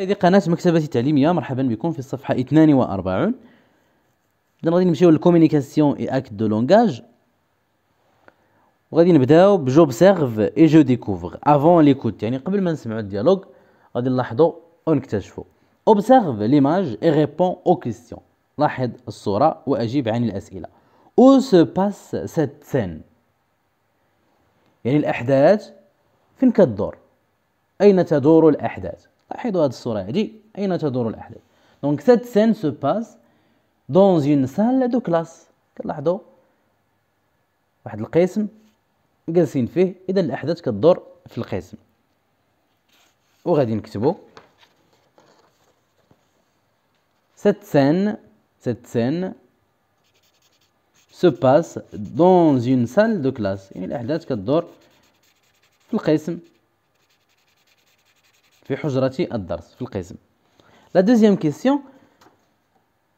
هذه قناة مكتبة التعليمية مرحبا بكم في الصفحة 42 إذا غادي نمشيو للكومينيكاسيون اي اكت دو لونغاج وغادي نبداو بجوبسيرف اي جو ديكوفغ افون ليكوت يعني قبل ما نسمعو الديالوغ غادي نلاحظو ونكتشفو اوبسيرف ليماج اي ريبون او كيستيون لاحظ الصورة واجيب عن الاسئلة او سو باس سات سين يعني الاحداث فين كدور اين تدور الاحداث لاحظوا هذه الصوره هذه اين تدور الاحداث دونك سيت سين سو باس دون اون سال دو كلاس كنلاحظوا واحد القسم جالسين فيه اذا الاحداث كدور في القسم وغادي نكتبو سيت سين سيت سين سو باس دون اون سال دو كلاس يعني الاحداث كدور في القسم في حجرة الدرس في القسم لا دوزيام كيسيون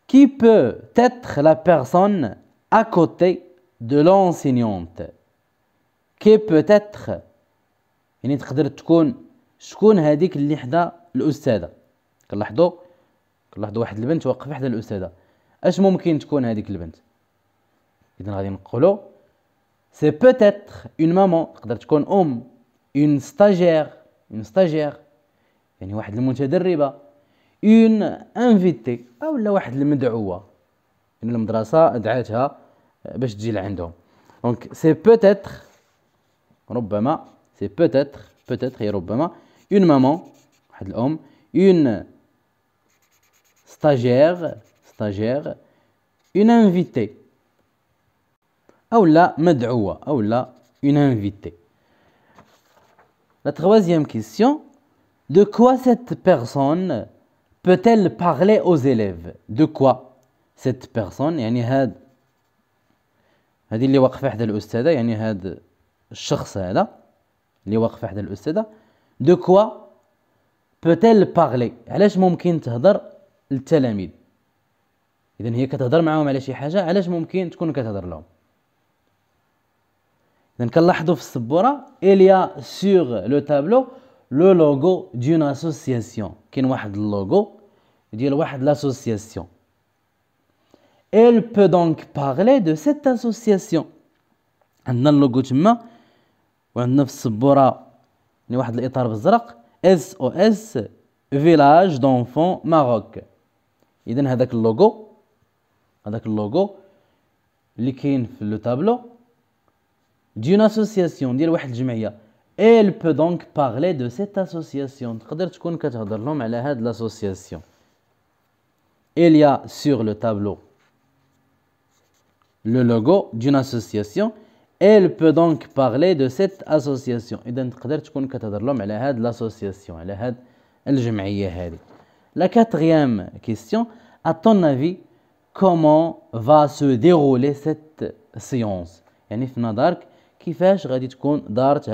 كي بو تيتخ لا بيرسون اكوتي دو لونسينيونت كي بو تيتخ يعني تقدر تكون شكون هذيك اللي حدا الاستاذه كنلاحظو كنلاحظو واحد البنت واقفه حدا الاستاذه اش ممكن تكون هذيك البنت اذا غادي نقولو سي بوتيتر اون مامون تقدر تكون ام اون ستاجير اون ستاجير يعني واحد المتدربه اون انفيتي او لا واحد المدعوه يعني المدرسه دعاتها باش تجي لعندهم دونك سي بوتيتر ربما سي بوتيتر بوتيتر هي ربما اون مامون واحد الام اون ستاجير ستاجير اون انفيتي او لا مدعوه او لا اون انفيتي لا تخوازيام كيسيون De quoi cette personne peut-elle parler aux élèves De quoi cette personne يعني هاد هادي اللي واقفة حدا الأستاذة يعني هاد الشخص هذا اللي واقفة حدا الأستاذة دو كوا elle باغلي علاش ممكن تهضر للتلاميذ إذا هي كتهضر معاهم على شي حاجة علاش ممكن تكون كتهضر لهم إذا كنلاحظوا في السبورة إليا سور لو تابلو لو لوغو دون اسوسياسيون كاين واحد اللوغو ديال واحد لاسوسياسيون ايل بو دونك بارلي دو سيت اسوسياسيون عندنا اللوغو تما وعندنا في السبوره يعني واحد الاطار بزرق اس او اس فيلاج دونفون ماروك اذا هذاك اللوغو هذاك اللوغو اللي كاين في لو تابلو ديون اسوسياسيون ديال واحد الجمعيه Elle peut donc parler de cette association. l'association. Il y a sur le tableau le logo d'une association. Elle peut donc parler de cette association. l'association. La quatrième question, à ton avis, comment va se dérouler cette séance يعني في كيفاش غادي تكون دارت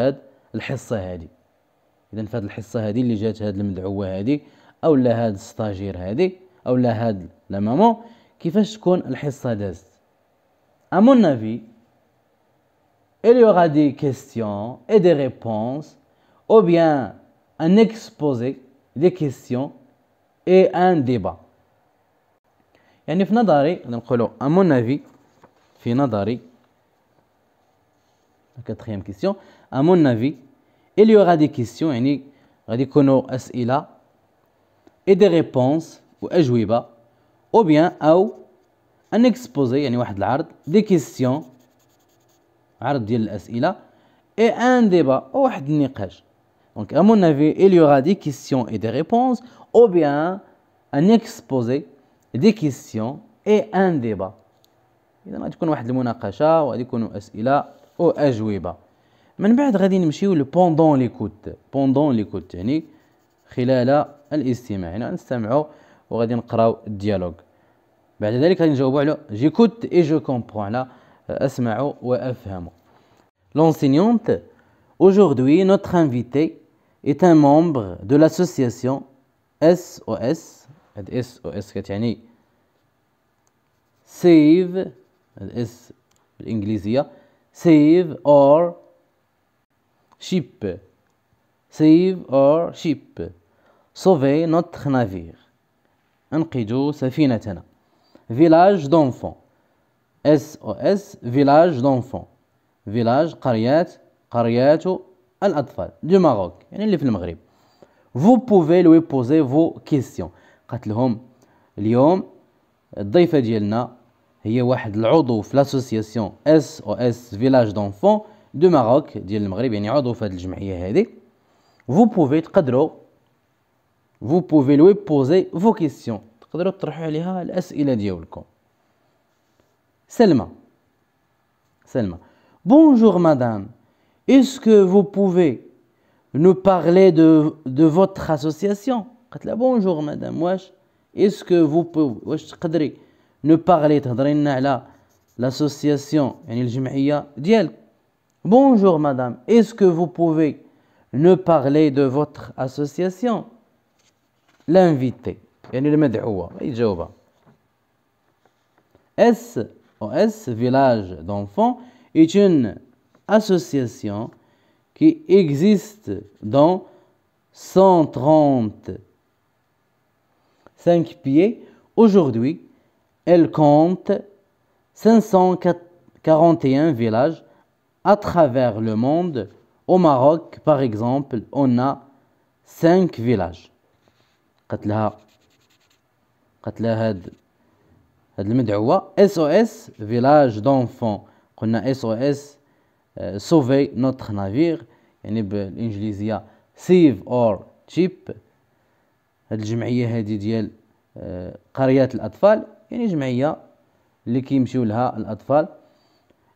الحصه هذه اذا فهاد الحصه هذه اللي جات هاد المدعوه هذه او لا هاد الستاجير هذه او لا هاد لا مامون كيفاش تكون الحصه دازت à mon avis il y aura des questions et des réponses ou bien un exposé des questions et un débat يعني في نظري نقولوا à mon في نظري quatrième question à mon avis il y aura des questions يعني غادي يكونوا اسئله et des réponses واجوبه ou bien او ان اكسبوزي يعني واحد العرض دي كيسيون عرض ديال الاسئله et un débat ou واحد النقاش donc à mon avis il y aura des questions et des réponses ou bien un exposé des questions et un débat اذا غادي تكون واحد المناقشه وغادي يكونوا اسئله واجوبه من بعد غادي نمشيو لبوندون ليكوت بوندون ليكوت يعني خلال الاستماع يعني نستمعوا وغادي نقراو الديالوج بعد ذلك غادي نجاوبوا على جيكوت اي جو كومبرون على اسمع وافهم L'enseignante, aujourd'hui notre invitée, est un membre de l'association SOS, اس كتعني سيف هاد اس بالإنجليزية, سيف اور ship save or ship sauver notre navire انقذوا سفينتنا village d'enfants SOS village d'enfants village قريات قريات الأطفال du Maroc يعني اللي في المغرب vous pouvez lui poser vos questions قالت لهم اليوم الضيفة ديالنا هي واحد العضو في لاسوسياسيون اس او اس فيلاج دونفون De Maroc, Dieu le maître, bien y adoufent l'éméia Vous pouvez t'adouf, vous pouvez lui poser vos questions. T'adouf, t'rappel y la les équelles diable qu'on. Salma, Salma. Bonjour madame. Est-ce que vous pouvez nous parler de de votre association? Quelle bonjour madame. Moi, est-ce que vous pouvez, moi je t'adouf, ne parler, t'adouf, et n'aller l'association, yani l'éméia diel. Bonjour madame, est-ce que vous pouvez nous parler de votre association L'invité, a S, Village d'enfants, est une association qui existe dans 135 pieds. Aujourd'hui, elle compte 541 villages à travers le monde, au Maroc par exemple, on a cinq villages. Quatre là, quatre là, had, had le média. SOS village d'enfants. On a SOS euh, sauver notre navire. Y'a une b'anglésia. Save or ship. La jumia hadidial, euh, quariat l'adfal. Y'a une jumia, l'kiyimshul ha l'adfal.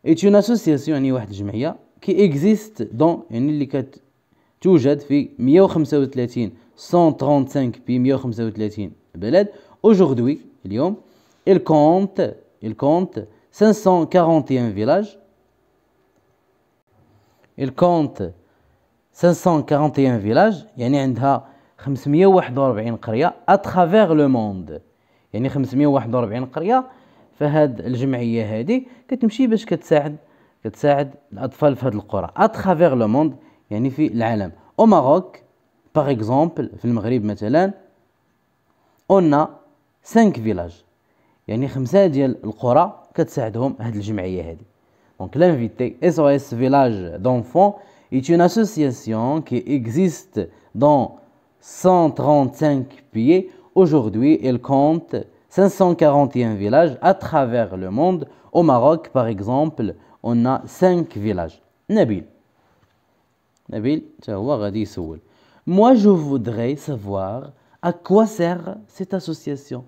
ايت اون اسوسياسيون يعني واحد الجمعيه كي اكزيست دون يعني اللي كت توجد في 135 135 بي 135 بلد اوجوردي اليوم il compte il compte 541 villages il compte 541 فيلاج يعني عندها 541 قريه اترافير لو موند يعني 541 قريه فهاد الجمعيه هذه كتمشي باش كتساعد كتساعد الاطفال في هاد القرى اترافيغ لو موند يعني في العالم او ماروك باغ اكزومبل في المغرب مثلا اون 5 فيلاج يعني خمسه ديال القرى كتساعدهم هاد الجمعيه هذه اس او اس فيلاج دونفون est une association qui existe dans 135 pays. Aujourd'hui, elle compte 541 villages à travers le monde. Au Maroc, par exemple, on a 5 villages. Nabil. Nabil, Moi, je voudrais savoir à quoi sert cette association.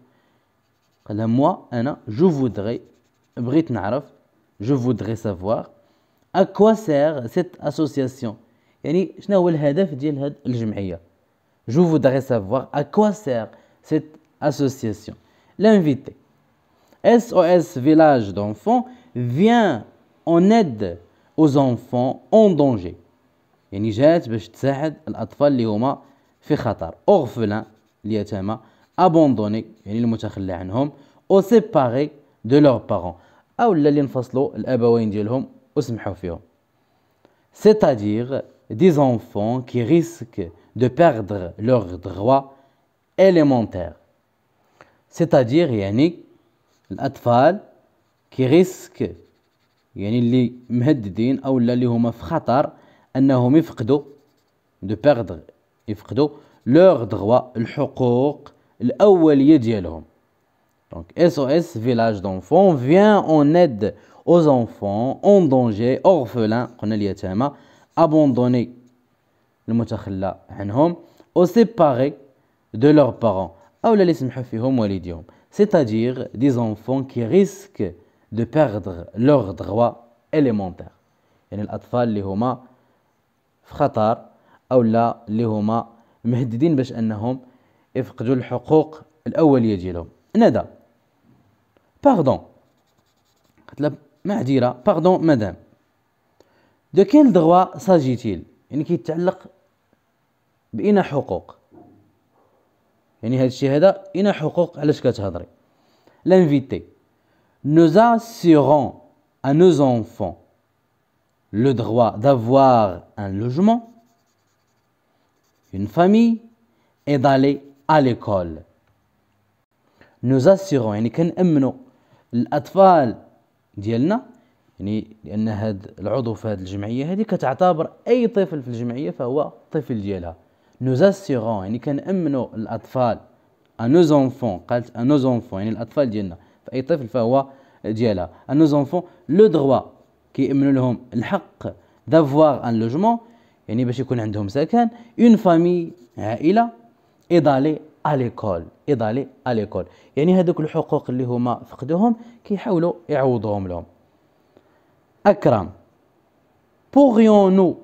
Moi, je voudrais, je voudrais savoir à quoi sert cette association. Je voudrais savoir à quoi sert cette association l'invité. SOS Village d'enfants vient en aide aux enfants en danger. يعني جات باش تساعد الأطفال اللي هما في خطر أغفلان اليتامى abandonnés يعني المتخلى عنهم أو سيباري دو لور بارون أو اللي انفصلوا الأبوين ديالهم وسمحوا فيهم c'est-à-dire des enfants qui risquent de perdre leurs droits élémentaires. سيتادير يعني الاطفال كي ريسك يعني اللي مهددين او اللي هما في خطر انهم يفقدوا دو بيردغ يفقدوا لوغ دغوا الحقوق الاوليه ديالهم دونك او اس فيلاج دونفون فيان اون ايد aux enfants اون دونجي اورفلان قلنا اليتامى, ابوندوني المتخلى عنهم, او سيباري دو leurs بارون أو اللي سمحوا فيهم والديهم c'est-à-dire des enfants qui risquent de perdre leurs droits élémentaires يعني الأطفال اللي هما في خطر أو لا اللي هما مهددين باش أنهم يفقدوا الحقوق الأولية ديالهم ندى باردون قلت لها معذرة باردون مدام دو كيل دغوا ساجيتيل يعني كيتعلق بإنا حقوق يعني هاد الشيء هذا اين حقوق علاش كتهضري لانفيتي nous assurons ا nos enfants لو دووا دافوار ان لوجمون اون فامي اي دالي ا ليكول nous assurons يعني كنأمنوا الأطفال ديالنا يعني لان هاد العضو في هاد الجمعيه هذه كتعتبر اي طفل في الجمعيه فهو طفل ديالها nous assurons يعني كنأمنوا الأطفال à nos enfants قالت à nos enfants يعني الأطفال ديالنا فأي طفل فهو ديالها à nos enfants le droit كيأمنوا لهم الحق d'avoir un logement يعني باش يكون عندهم سكن une famille عائلة إضالي à l'école إضالي à l'école يعني هذوك الحقوق اللي هما فقدوهم كيحاولوا يعوضوهم لهم أكرم pourrions-nous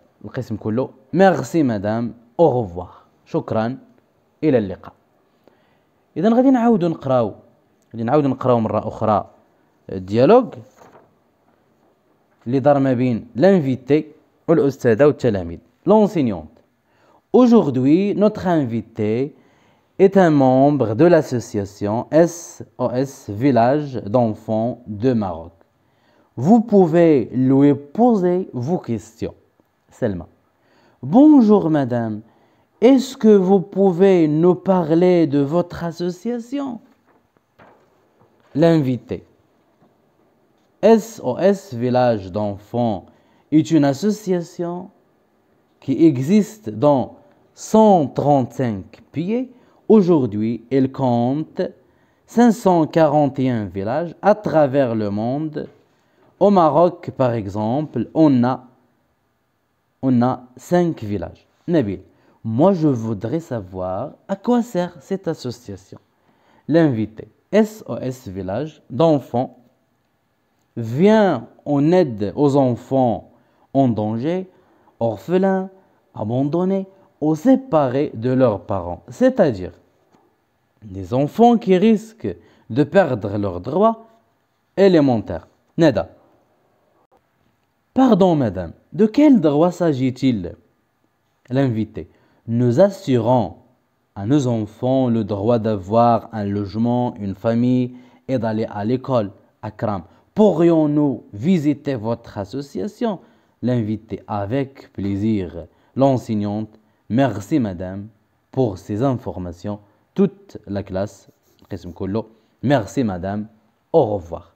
Merci madame, au revoir او غوفوار شكرا الى اللقاء اذا غادي نعاودو نقراو غادي نعاودو نقراو مره اخرى الديالوج اللي دار ما Aujourd'hui, notre invité est un membre de l'association SOS Village d'enfants de Maroc. Vous pouvez lui poser vos questions. Selma. Bonjour madame, est-ce que vous pouvez nous parler de votre association L'invité. SOS Village d'enfants est une association qui existe dans 135 pays. Aujourd'hui, elle compte 541 villages à travers le monde. Au Maroc, par exemple, on a on a cinq villages. Nabil, moi je voudrais savoir à quoi sert cette association. L'invité SOS Village d'enfants vient en aide aux enfants en danger, orphelins, abandonnés ou séparés de leurs parents, c'est-à-dire des enfants qui risquent de perdre leurs droits élémentaires. Neda, Pardon, madame, de quel droit s'agit-il L'invité. Nous assurons à nos enfants le droit d'avoir un logement, une famille et d'aller à l'école. Akram, pourrions-nous visiter votre association L'invité. Avec plaisir. L'enseignante. Merci, madame, pour ces informations. Toute la classe. Merci, madame. Au revoir.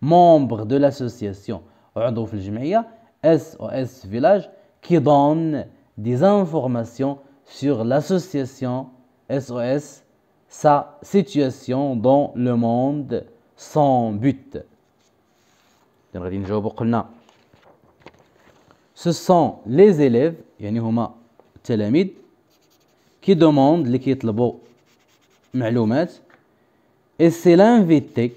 membre de l'association SOS Village qui donne des informations sur l'association SOS, sa situation dans le monde, son but. Ce sont les élèves, يعني هما qui demandent, les qui et c'est l'invité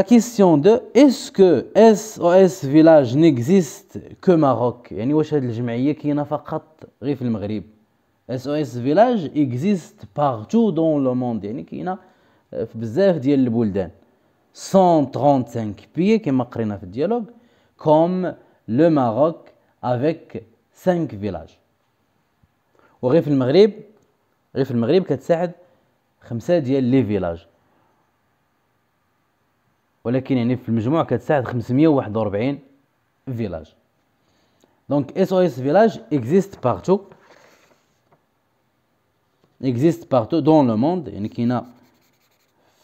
la question de est-ce que SOS Village n'existe que Maroc يعني واش هذه الجمعيه كاينه فقط غير في المغرب SOS Village existe partout dans le monde يعني كاينه في بزاف ديال البلدان 135 pays كما قرينا في الديالوج comme le Maroc avec 5 villages وغير في المغرب غير في المغرب كتساعد خمسه ديال لي فيلاج ولكن يعني في المجموع كتساعد 541 فيلاج دونك اس او اس فيلاج اكزيست بارتو اكزيست بارتو دون لو موند يعني كاينه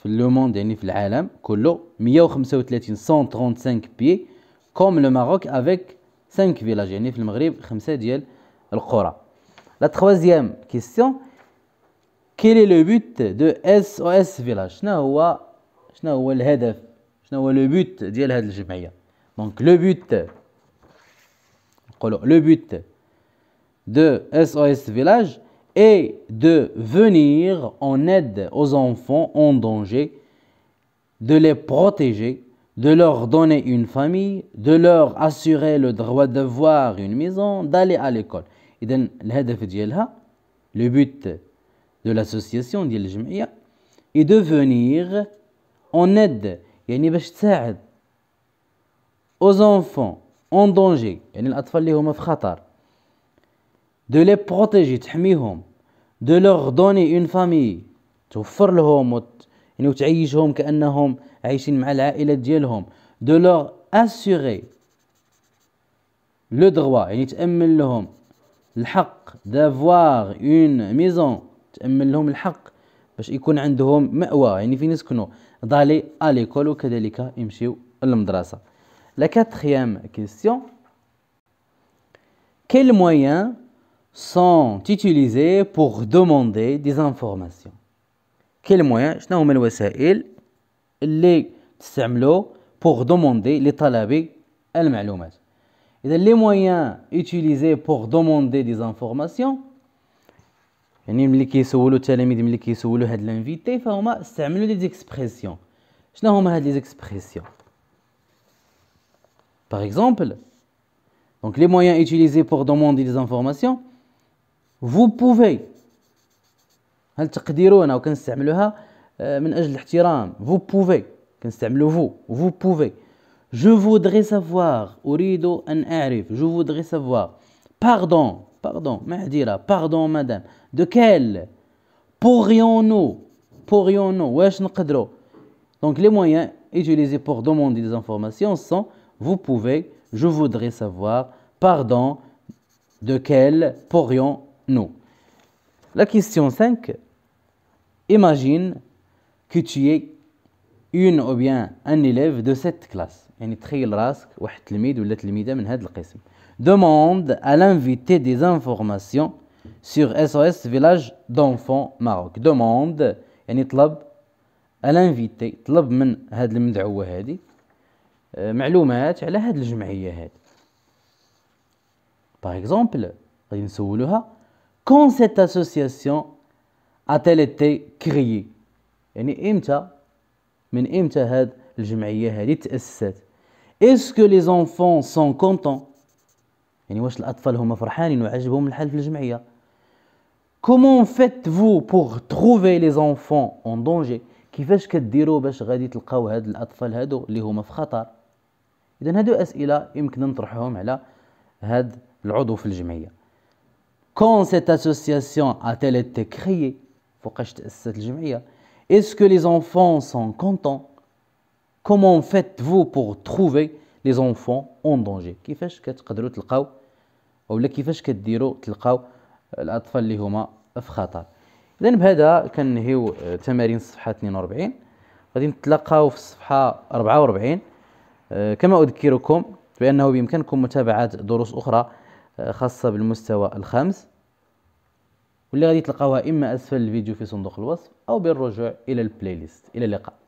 في لو موند يعني في العالم كله 135 135 بي كوم لو ماروك افيك 5 فيلاج يعني في المغرب خمسه ديال القرى لا تخوازيام كيستيون كيل بوت دو اس او اس فيلاج شنو هو شنو هو الهدف Le but لو بوت ديال هذه de SOS Village est de venir en aide aux enfants en danger, de les protéger, de leur donner une famille, de leur assurer le droit d'avoir une maison, d'aller à l'école. Et donc, le but de l'association, est de venir en aide يعني باش تساعد اوزونفون اون دونجي يعني الاطفال اللي هما في خطر دو لي بروتيجي تحميهم دو لوغ دوني اون فامي توفر لهم وت... يعني وتعيشهم كانهم عايشين مع العائلات ديالهم دو لوغ اسيغي لو دغوا يعني تامن لهم الحق دافوار اون ميزون تامن لهم الحق باش يكون عندهم ماوى يعني فين يسكنوا d'aller à l'école ou كذلك يمشيو للمدرسة. La quatrième question. Quels moyens sont utilisés pour demander des informations Quels moyens شنو هما الوسائل اللي تستعملوا pour demander لطلب المعلومات إذا les moyens utilisés pour demander des informations ont expressions Par exemple, les moyens utilisés pour demander des informations, vous pouvez. vous pouvez vous pouvez je voudrais savoir je voudrais savoir pardon pardon pardon madame de quel Pourrions-nous Pourrions-nous Donc les moyens utilisés pour demander des informations sont vous pouvez, je voudrais savoir, pardon, de quel pourrions-nous La question 5. Imagine que tu es une ou bien un élève de cette classe. Demande à l'invité des informations sur SOS Village d'Enfants Maroc demande يعني طلب الانفيتي طلب من هاد المدعوة هادي معلومات على هاد الجمعية هادي باغ اكزومبل غادي نسولوها كون سيت اسوسياسيون اتيل ايتي كريي يعني امتى من امتى هاد الجمعية هادي تأسست اسكو لي زونفون سون كونتون يعني واش الاطفال هما فرحانين وعجبهم الحال في الجمعيه كومون faites بوغ pour trouver les enfants en كيفاش كديروا باش غادي تلقاو هاد الاطفال هادو اللي هما في خطر اذا هادو اسئله يمكن نطرحهم على هاد العضو في الجمعيه كون سيت اسوسياسيون اتيل été créée فوقاش تاسست الجمعيه اسكو لي زونفون سون كونتون كومون فيت بوغ بور تروفي لي زونفون اون دونجي كيفاش كتقدروا تلقاو اولا كيفاش كديروا تلقاو الأطفال اللي هما في خطر إذا بهذا كنهيو تمارين الصفحة 42 غادي نتلاقاو في الصفحة 44 آه، كما أذكركم بأنه بإمكانكم متابعة دروس أخرى آه، خاصة بالمستوى الخامس واللي غادي تلقاوها إما أسفل الفيديو في صندوق الوصف أو بالرجوع إلى البلاي ليست إلى اللقاء